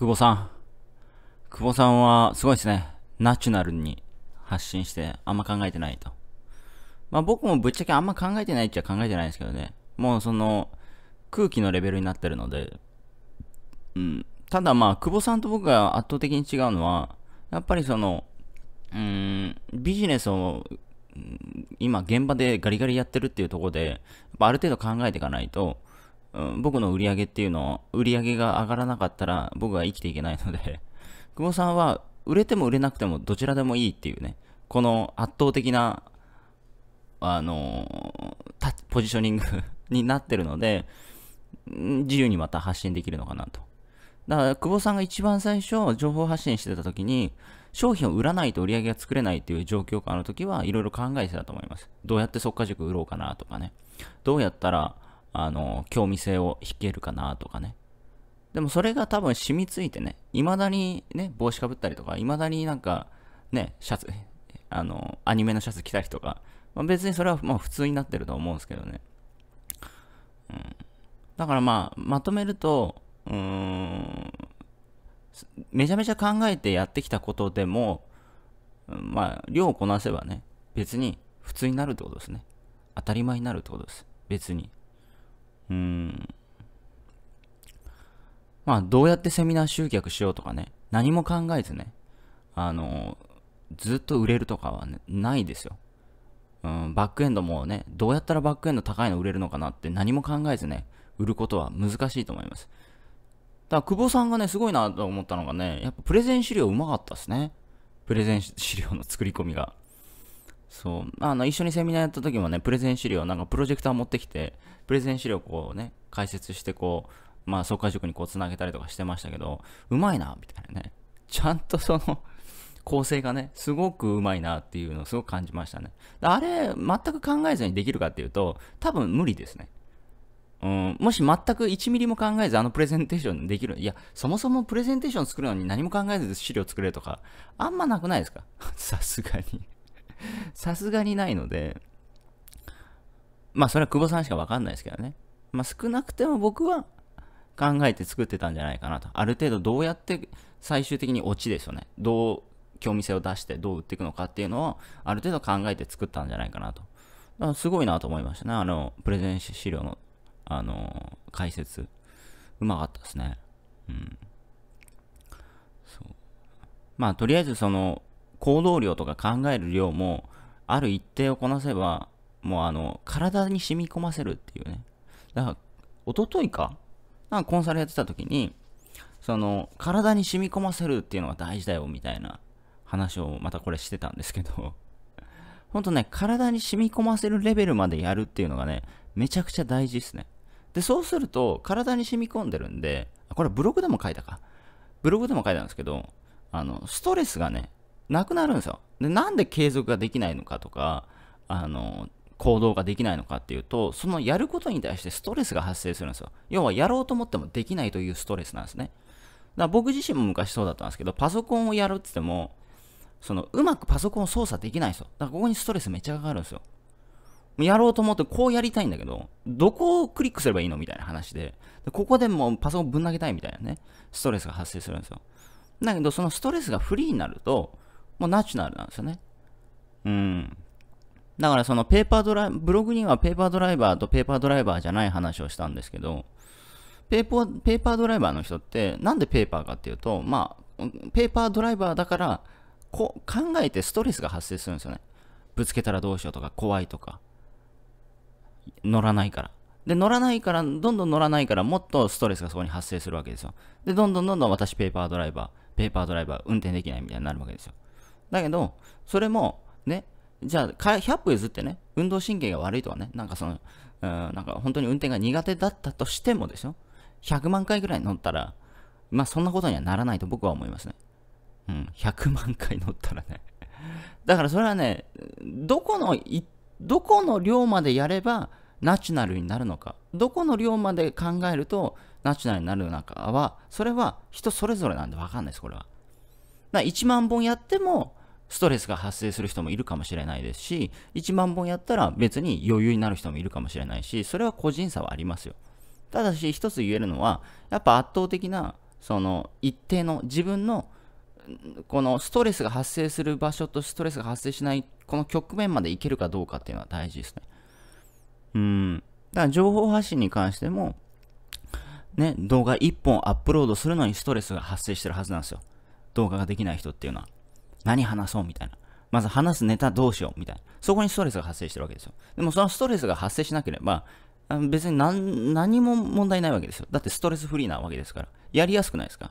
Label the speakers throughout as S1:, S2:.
S1: 久保さん。久保さんはすごいですね。ナチュラルに発信して、あんま考えてないと。まあ僕もぶっちゃけあんま考えてないっちゃ考えてないですけどね。もうその、空気のレベルになってるので。うん。ただまあ、久保さんと僕が圧倒的に違うのは、やっぱりその、うーん、ビジネスを、今現場でガリガリやってるっていうところで、やっぱある程度考えていかないと、うん、僕の売り上げっていうのを、売り上げが上がらなかったら僕は生きていけないので 久保さんは売れても売れなくてもどちらでもいいっていうね、この圧倒的な、あのー、ポジショニング になってるので、自由にまた発信できるのかなと。だから、久保さんが一番最初、情報発信してた時に、商品を売らないと売り上げが作れないっていう状況下の時はいろいろ考えてたと思います。どうやって即価塾売ろうかなとかね。どうやったら、あの、興味性を引けるかなとかね。でもそれが多分染みついてね、未だにね、帽子かぶったりとか、未だになんか、ね、シャツ、あの、アニメのシャツ着たりとか、まあ、別にそれはまあ普通になってると思うんですけどね。うん。だからまあ、まとめると、うーん、めちゃめちゃ考えてやってきたことでも、まあ、量をこなせばね、別に普通になるってことですね。当たり前になるってことです。別に。うん。まあ、どうやってセミナー集客しようとかね、何も考えずね、あの、ずっと売れるとかは、ね、ないですよ。うん、バックエンドもね、どうやったらバックエンド高いの売れるのかなって何も考えずね、売ることは難しいと思います。だから、久保さんがね、すごいなと思ったのがね、やっぱプレゼン資料うまかったっすね。プレゼン資料の作り込みが。そう。あの、一緒にセミナーやった時もね、プレゼン資料、なんかプロジェクター持ってきて、プレゼン資料をこうね、解説してこう、まあ、総会塾にこう繋げたりとかしてましたけど、うまいな、みたいなね。ちゃんとその構成がね、すごくうまいなっていうのをすごく感じましたね。あれ、全く考えずにできるかっていうと、多分無理ですね。うん、もし全く1ミリも考えずあのプレゼンテーションできる。いや、そもそもプレゼンテーション作るのに何も考えず資料作れるとか、あんまなくないですか さすがに さすがにないので、まあそれは久保さんしかわかんないですけどね。まあ少なくても僕は考えて作ってたんじゃないかなと。ある程度どうやって最終的にオチですよね。どう興味性を出してどう打っていくのかっていうのをある程度考えて作ったんじゃないかなと。だからすごいなと思いましたね。あの、プレゼン資料の、あの、解説。うまかったですね。うん。そう。まあとりあえずその、行動量とか考える量も、ある一定をこなせば、もうあの、体に染み込ませるっていうね。だから、おとといか、なんかコンサルやってた時に、その、体に染み込ませるっていうのが大事だよ、みたいな話をまたこれしてたんですけど、ほんとね、体に染み込ませるレベルまでやるっていうのがね、めちゃくちゃ大事ですね。で、そうすると、体に染み込んでるんで、これブログでも書いたか。ブログでも書いたんですけど、あの、ストレスがね、なくなるんですよ。で、なんで継続ができないのかとか、あの、行動ができないのかっていうと、そのやることに対してストレスが発生するんですよ。要はやろうと思ってもできないというストレスなんですね。だから僕自身も昔そうだったんですけど、パソコンをやるって言っても、そのうまくパソコンを操作できないんですよ。だからここにストレスめっちゃかかるんですよ。やろうと思ってこうやりたいんだけど、どこをクリックすればいいのみたいな話で、ここでもうパソコンぶん投げたいみたいなね、ストレスが発生するんですよ。だけど、そのストレスがフリーになると、もうナチュラルなんですよね。うん。だからそのペーパードライ、ブログにはペーパードライバーとペーパードライバーじゃない話をしたんですけど、ペーパー、ペーパードライバーの人って、なんでペーパーかっていうと、まあ、ペーパードライバーだから、こう、考えてストレスが発生するんですよね。ぶつけたらどうしようとか、怖いとか。乗らないから。で、乗らないから、どんどん乗らないから、もっとストレスがそこに発生するわけですよ。で、どんどんどんどん私ペーパードライバー、ペーパードライバー運転できないみたいになるわけですよ。だけど、それも、ね、じゃあ、100歩譲ってね、運動神経が悪いとかね、なんかその、うん、なんか本当に運転が苦手だったとしてもですよ、100万回ぐらい乗ったら、まあそんなことにはならないと僕は思いますね。うん、100万回乗ったらね。だからそれはね、どこの、どこの量までやればナチュラルになるのか、どこの量まで考えるとナチュラルになるのかは、それは人それぞれなんでわかんないです、これは。1万本やっても、ストレスが発生する人もいるかもしれないですし、1万本やったら別に余裕になる人もいるかもしれないし、それは個人差はありますよ。ただし、一つ言えるのは、やっぱ圧倒的な、その、一定の自分の、このストレスが発生する場所とストレスが発生しない、この局面までいけるかどうかっていうのは大事ですね。うん。だから情報発信に関しても、ね、動画1本アップロードするのにストレスが発生してるはずなんですよ。動画ができない人っていうのは。何話そうみたいな。まず話すネタどうしようみたいな。そこにストレスが発生してるわけですよ。でもそのストレスが発生しなければ、別に何何も問題ないわけですよ。だってストレスフリーなわけですから。やりやすくないですか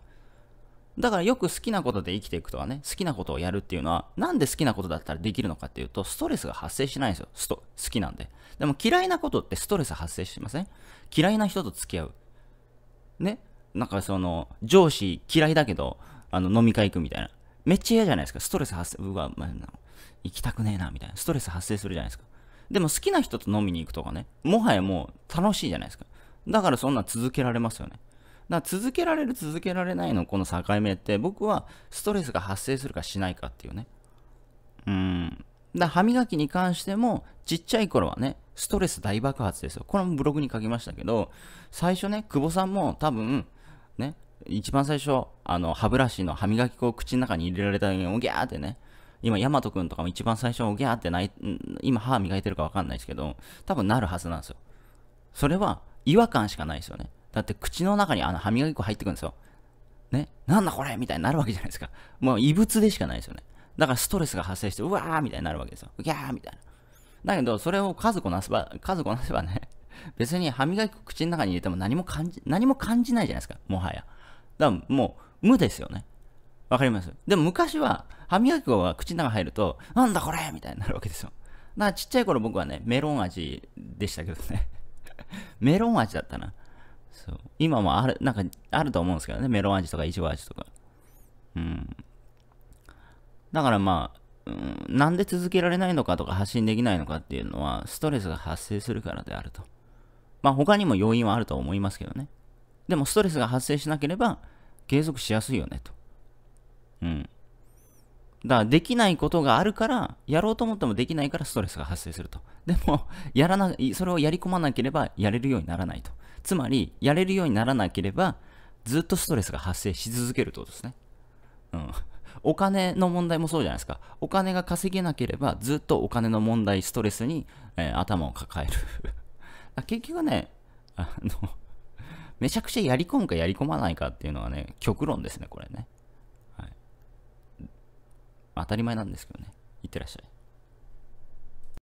S1: だからよく好きなことで生きていくとはね、好きなことをやるっていうのは、なんで好きなことだったらできるのかっていうと、ストレスが発生しないんですよ。スト好きなんで。でも嫌いなことってストレス発生しません嫌いな人と付き合う。ねなんかその、上司嫌いだけど、あの、飲み会行くみたいな。めっちゃ嫌じゃないですか。ストレス発生、うわ、まあ、行きたくねえな、みたいな。ストレス発生するじゃないですか。でも好きな人と飲みに行くとかね、もはやもう楽しいじゃないですか。だからそんな続けられますよね。だから続けられる、続けられないのこの境目って、僕はストレスが発生するかしないかっていうね。うん。だ歯磨きに関しても、ちっちゃい頃はね、ストレス大爆発ですよ。これもブログに書きましたけど、最初ね、久保さんも多分、ね、一番最初、あの、歯ブラシの歯磨き粉を口の中に入れられた時に、おぎゃーってね、今、ヤマト君とかも一番最初、おぎゃーってない、今歯磨いてるかわかんないですけど、多分なるはずなんですよ。それは、違和感しかないですよね。だって口の中にあの歯磨き粉入ってくるんですよ。ね、なんだこれみたいになるわけじゃないですか。もう異物でしかないですよね。だからストレスが発生して、うわーみたいになるわけですよ。うぎゃーみたいな。だけど、それを数こなせば、数こなせばね、別に歯磨き粉口の中に入れても何も感じ、何も感じないじゃないですか。もはや。だからもう無ですよね。わかりますでも昔は歯磨き粉が口の中入ると、なんだこれみたいになるわけですよ。だからちっちゃい頃僕はね、メロン味でしたけどね。メロン味だったな。そう。今もある、なんかあると思うんですけどね。メロン味とかイチゴ味とか。うん。だからまあ、うん、なんで続けられないのかとか発信できないのかっていうのは、ストレスが発生するからであると。まあ他にも要因はあると思いますけどね。でもストレスが発生しなければ継続しやすいよねと。うん。だからできないことがあるから、やろうと思ってもできないからストレスが発生すると。でも、やらな、それをやり込まなければやれるようにならないと。つまり、やれるようにならなければ、ずっとストレスが発生し続けるということですね。うん。お金の問題もそうじゃないですか。お金が稼げなければ、ずっとお金の問題、ストレスに、えー、頭を抱える。結局ね、あの、めちゃくちゃやり込むかやり込まないかっていうのはね、極論ですね、これね。はい。当たり前なんですけどね。いってらっしゃい。